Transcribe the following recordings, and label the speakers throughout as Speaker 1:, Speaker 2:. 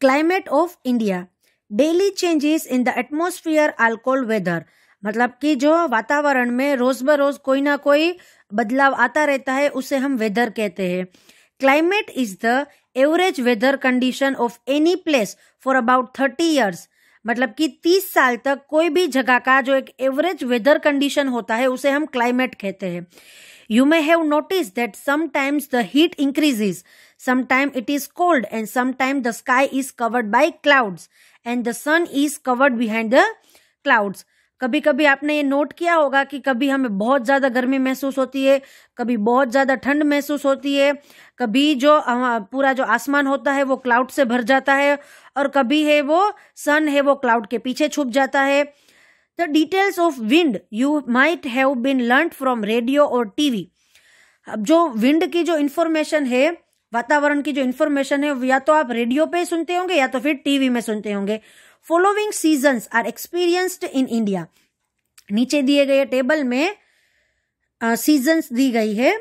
Speaker 1: Climate of India daily changes in the atmosphere अल्कोहल weather मतलब कि जो वातावरण में रोज बरोज कोई ना कोई बदलाव आता रहता है उसे हम वेदर कहते हैं climate is the average weather condition of any place for about thirty years मतलब कि तीस साल तक कोई भी जगह का जो एक एवरेज वेदर कंडीशन होता है उसे हम क्लाइमेट कहते हैं You may have noticed that sometimes the heat increases, sometimes it is cold, and sometimes the sky is covered by clouds and the sun is covered behind the clouds. कभी कभी आपने ये नोट किया होगा कि कभी हमें बहुत ज़्यादा गर्मी महसूस होती है कभी बहुत ज़्यादा ठंड महसूस होती है कभी जो पूरा जो आसमान होता है वो क्लाउड से भर जाता है और कभी है वो सन है वो क्लाउड के पीछे छुप जाता है The details of wind you might have been learnt from radio और टीवी अब जो विंड की जो इन्फॉर्मेशन है वातावरण की जो इन्फॉर्मेशन है या तो आप रेडियो पे सुनते होंगे या तो फिर टीवी में सुनते होंगे following seasons are experienced in India नीचे दिए गए टेबल में सीजन्स दी गई है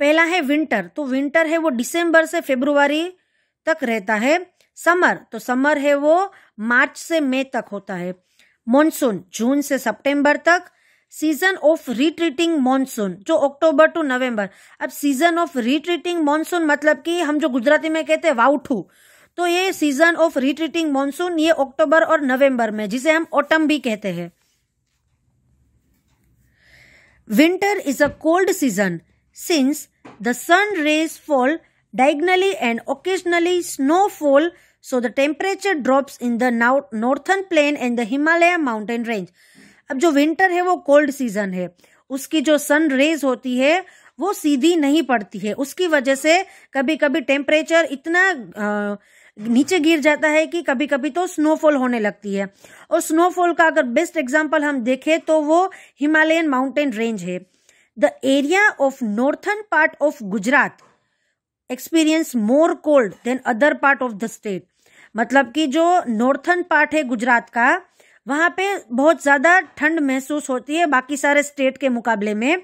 Speaker 1: पहला है विंटर तो विंटर है वो दिसंबर से फेब्रुवरी तक रहता है समर तो समर है वो मार्च से मई तक होता है मॉनसून जून से सितंबर तक सीजन ऑफ रिट्रीटिंग मॉनसून जो अक्टूबर टू नवंबर अब सीजन ऑफ रिट्रीटिंग मॉनसून मतलब कि हम जो गुजराती में कहते हैं वाउठू तो ये सीजन ऑफ रिट्रीटिंग मॉनसून ये अक्टूबर और नवंबर में जिसे हम ऑटम भी कहते हैं winter is a cold season since the sun rays fall and occasionally snow fall so the temperature drops in the northern plain and the Himalaya mountain range अब जो विंटर है वो कोल्ड सीजन है उसकी जो सन रेज होती है वो सीधी नहीं पड़ती है उसकी वजह से कभी कभी टेम्परेचर इतना आ, नीचे गिर जाता है कि कभी कभी तो स्नोफॉल होने लगती है और स्नोफॉल का अगर बेस्ट एग्जाम्पल हम देखें तो वो हिमालयन माउंटेन रेंज है the area of northern part of Gujarat experience more cold than other part of the state मतलब कि जो नॉर्थन पार्ट है गुजरात का वहाँ पे बहुत ज़्यादा ठंड महसूस होती है बाकी सारे स्टेट के मुकाबले में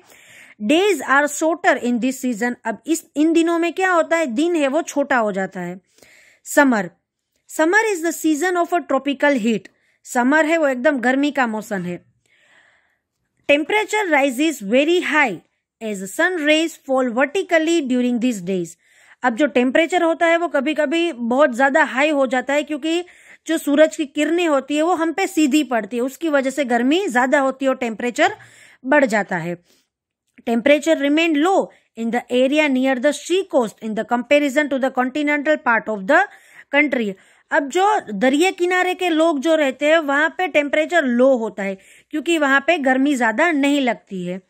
Speaker 1: days are shorter in this season अब इस इन दिनों में क्या होता है दिन है वो छोटा हो जाता है summer summer is the season of a tropical heat summer है वो एकदम गर्मी का मौसम है temperature rise is very high as sun rays fall vertically during this days अब जो टेम्परेचर होता है वो कभी कभी बहुत ज़्यादा हाई हो जाता है क्योंकि जो सूरज की किरणें होती है वो हम पे सीधी पड़ती है उसकी वजह से गर्मी ज़्यादा होती है और टेम्परेचर बढ़ जाता है temperature remain low in the area near the sea coast in the comparison to the continental part of the country अब जो दरिया किनारे के लोग जो रहते हैं वहां पे टेम्परेचर लो होता है क्योंकि वहां पे गर्मी ज्यादा नहीं लगती है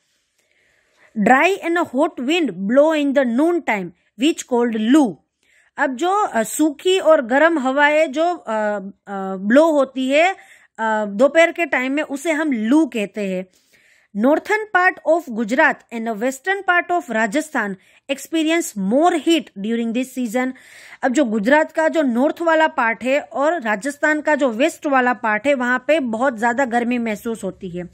Speaker 1: dry and a hot wind blow in the noon time which called loo अब जो सूखी और गर्म हवाएं जो ब्लो होती है दोपहर के टाइम में उसे हम लू कहते हैं northern part of Gujarat and western part of Rajasthan experience more heat heat this season अब जो गुजरात का जो नॉर्थ वाला पार्ट है और राजस्थान का जो वेस्ट वाला पार्ट है वहां पे बहुत ज्यादा गर्मी महसूस होती है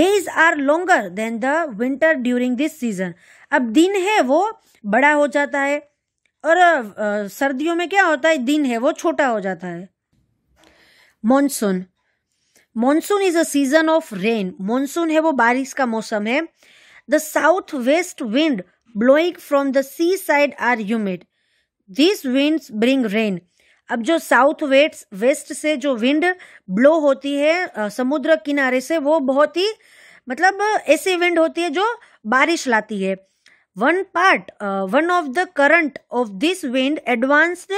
Speaker 1: days are longer than the winter during this season अब दिन है वो बड़ा हो जाता है और सर्दियों में क्या होता है दिन है वो छोटा हो जाता है monsoon monsoon is a season of rain monsoon है वो बारिश का मौसम है the south west wind blowing from the sea side are humid this winds bring rain अब जो साउथ वेस्ट वेस्ट से जो विंड ब्लो होती है समुद्र किनारे से वो बहुत ही मतलब ऐसी विंड होती है जो बारिश लाती है one part one of the current of this wind advanced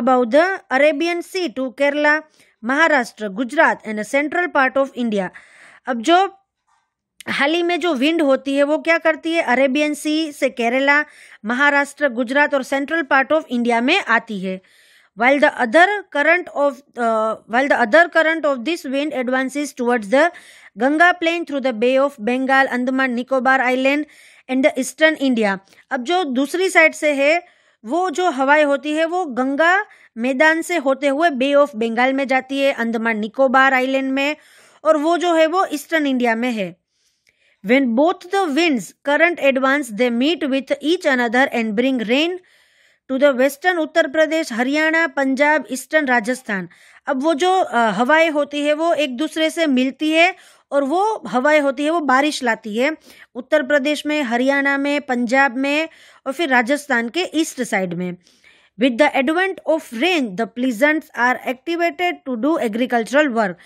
Speaker 1: about the Arabian sea to Kerala Maharashtra Gujarat and central part of India अब जो हाल ही में जो विंड होती है वो क्या करती है अरेबियन सी से केरला महाराष्ट्र गुजरात और सेंट्रल पार्ट ऑफ इंडिया में आती है while the other current of uh, while the other current of this wind advances towards the Ganga plain through the Bay of Bengal, Andaman Nicobar island and the eastern India अब जो दूसरी side से है वो जो हवाएं होती है वो गंगा मैदान से होते हुए बे ऑफ बंगाल में जाती है अंडमान निकोबार आइलैंड में और वो जो है वो ईस्टर्न इंडिया में है when both the winds current advance they meet with each another and bring rain to the western Uttar Pradesh Haryana Punjab eastern Rajasthan अब वो जो हवाएं होती है वो एक दूसरे से मिलती है और वो हवाएं होती है वो बारिश लाती है उत्तर प्रदेश में हरियाणा में पंजाब में और फिर राजस्थान के ईस्ट साइड में with the advent of rain the peasants are activated to do agricultural work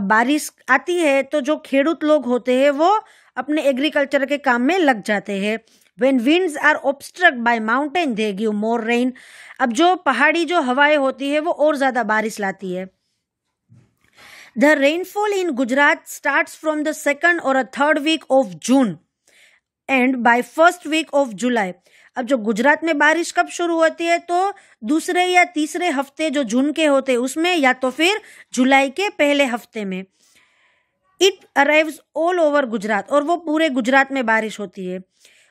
Speaker 1: अब बारिश आती है तो जो खेडूत लोग होते हैं वो अपने एग्रीकल्चर के काम में लग जाते हैं when winds are obstruct by mountain they give more rain अब जो पहाड़ी जो हवाएं होती है वो और ज़्यादा बारिश लाती है the rainfall in Gujarat start from the second और a third week of June and by first week of July अब जो गुजरात में बारिश कब शुरू होती है तो दूसरे या तीसरे हफ्ते जो जून के होते हैं उसमें या तो फिर जुलाई के पहले हफ्ते में it arrives all over Gujarat और वो पूरे गुजरात में बारिश होती है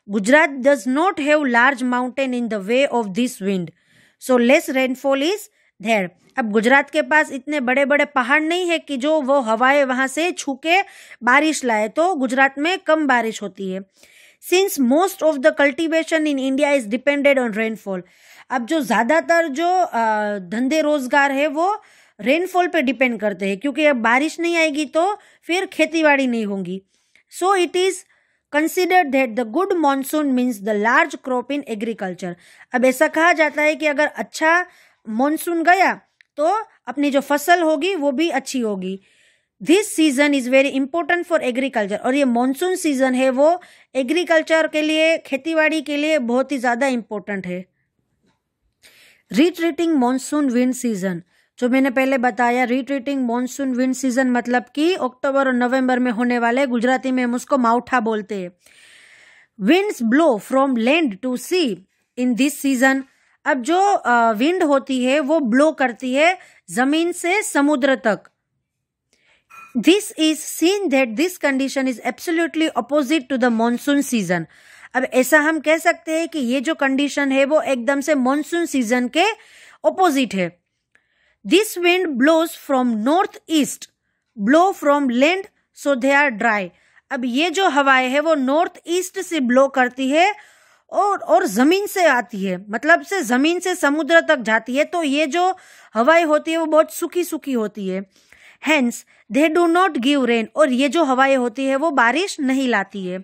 Speaker 1: Gujarat does not have large mountain in the way of this wind. So less rainfall is there. अब गुजरात के पास इतने बड़े बड़े पहाड़ नहीं है कि जो वो हवाएं वहां से छू के बारिश लाए तो गुजरात में कम बारिश होती है since most of the cultivation in India is depended on rainfall अब जो ज़्यादातर जो धंधे रोजगार है वो रेनफॉल पे डिपेंड करते हैं क्योंकि अब बारिश नहीं आएगी तो फिर खेती बाड़ी नहीं होगी so it is consider that the good monsoon means the large crop in agriculture अब ऐसा कहा जाता है कि अगर अच्छा मानसून गया तो अपनी जो फसल होगी वो भी अच्छी होगी this season is very important for agriculture और ये मानसून सीजन है वो एग्रीकल्चर के लिए खेतीबाड़ी के लिए बहुत ही ज़्यादा इंपॉर्टेंट है रिट्रीटिंग मानसून विंड सीजन जो मैंने पहले बताया रिट्रीटिंग मॉनसून विंड सीजन मतलब कि अक्टूबर और नवंबर में होने वाले गुजराती में हम उसको माउठा बोलते हैं winds blow from land to sea in this season अब जो विंड होती है वो ब्लो करती है जमीन से समुद्र तक this is seen that this condition is absolutely opposite to the monsoon season अब ऐसा हम कह सकते हैं कि ये जो कंडीशन है वो एकदम से मानसून सीजन के अपोजिट है wind wind from north east blow from land so they are dry अब ये जो हवाएं है वो नॉर्थ ईस्ट से ब्लो करती है और और ज़मीन से आती है मतलब से ज़मीन से समुद्र तक जाती है तो ये जो हवाएं होती है वो बहुत सूखी सूखी होती है hence they do not give rain और ये जो हवाएं होती है वो बारिश नहीं लाती है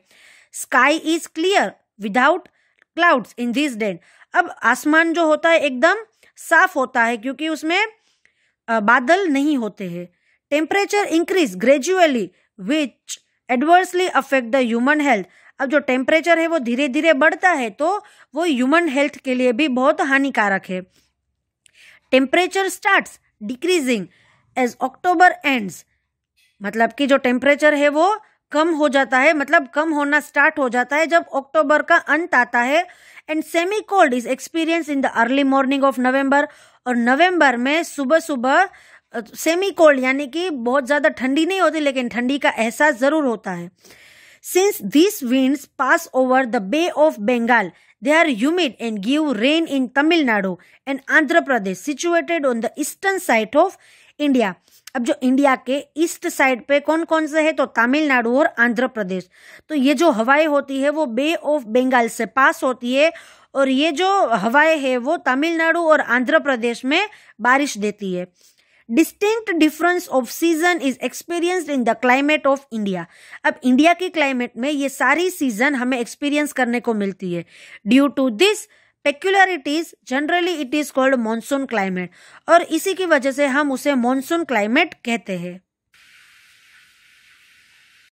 Speaker 1: sky is clear without clouds in this then अब आसमान जो होता है एकदम साफ होता है क्योंकि उसमें बादल नहीं होते हैं temperature increase gradually which adversely affect the human health अब जो टेम्परेचर है वो धीरे धीरे बढ़ता है तो वो ह्यूमन हेल्थ के लिए भी बहुत हानिकारक है temperature start decreasing as October ends मतलब कि जो टेम्परेचर है वो कम हो जाता है मतलब कम होना स्टार्ट हो जाता है जब अक्टूबर का अंत आता है and semi cold is experience in the early morning of November और नवंबर में सुबह सुबह सेमी कोल्ड यानी कि बहुत ज़्यादा ठंडी नहीं होती लेकिन ठंडी का एहसास ज़रूर होता है since this winds pass over the bay of Bengal they are humid and give rain in Tamil Nadu and Andhra Pradesh situated on the eastern side of India अब जो इंडिया के ईस्ट साइड पे कौन कौन से है तो तमिलनाडु और आंध्र प्रदेश तो ये जो हवाएं होती है वो बे ऑफ बंगाल से पास होती है और ये जो हवाएं है वो तमिलनाडु और आंध्र प्रदेश में बारिश देती है distinct difference of season is experienced in the climate of India अब इंडिया की क्लाइमेट में ये सारी सीजन हमें एक्सपीरियंस करने को मिलती है due to this peculiarities generally it is called monsoon climate और इसी की वजह से हम उसे मॉनसून क्लाइमेट कहते हैं